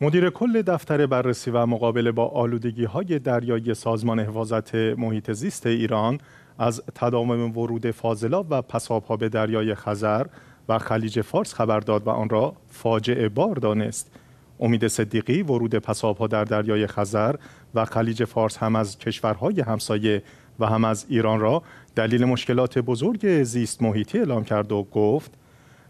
مدیر کل دفتر بررسی و مقابله با آلودگی های دریایی سازمان حفاظت محیط زیست ایران از تداوم ورود فاضلاب و پسابها به دریای خزر و خلیج فارس خبر داد و آن را فاجعه بار دانست. امید صدیقی ورود پسابها در دریای خزر و خلیج فارس هم از کشورهای همسایه و هم از ایران را دلیل مشکلات بزرگ زیست محیطی اعلام کرد و گفت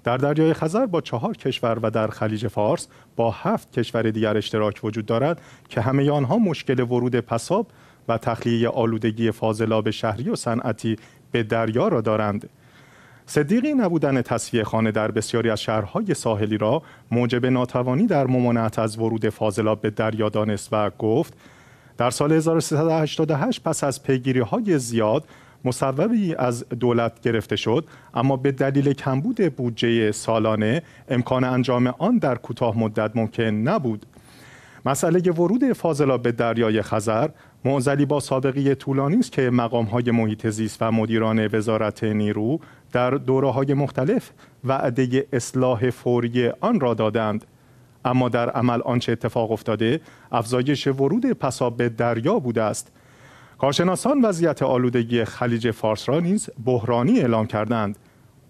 در دریای خزر با چهار کشور و در خلیج فارس با هفت کشور دیگر اشتراک وجود دارد که همه آنها مشکل ورود پساب و تخلیه آلودگی فاضلاب شهری و صنعتی به دریا را دارند صدیقی نبودن تصفیه خانه در بسیاری از شهرهای ساحلی را موجب ناتوانی در ممانعت از ورود فاضلاب به دریا دانست و گفت در سال 1388 پس از پیگیری های زیاد مصوبی از دولت گرفته شد اما به دلیل کمبود بودجه سالانه امکان انجام آن در کوتاه مدت ممکن نبود مسئله ورود فاضلا به دریای خزر معزلی با سابقه طولانی است که مقامهای محیط زیست و مدیران وزارت نیرو در دوره های مختلف وعده اصلاح فوری آن را دادند اما در عمل آنچه اتفاق افتاده افزایش ورود پساب به دریا بوده است کارشناسان وضعیت آلودگی خلیج فارس را نیز بحرانی اعلام کردند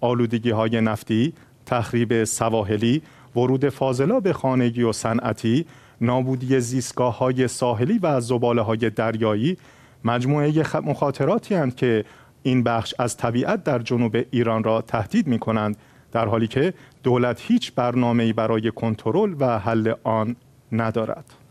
آلودگی های نفتی تخریب سواحلی ورود فاضلا به خانگی و صنعتی نابودی زیستگاه های ساحلی و زباله های دریایی مجموعه مخاطراتی هستند که این بخش از طبیعت در جنوب ایران را تهدید می کنند در حالی که دولت هیچ برنامه‌ای برای کنترل و حل آن ندارد.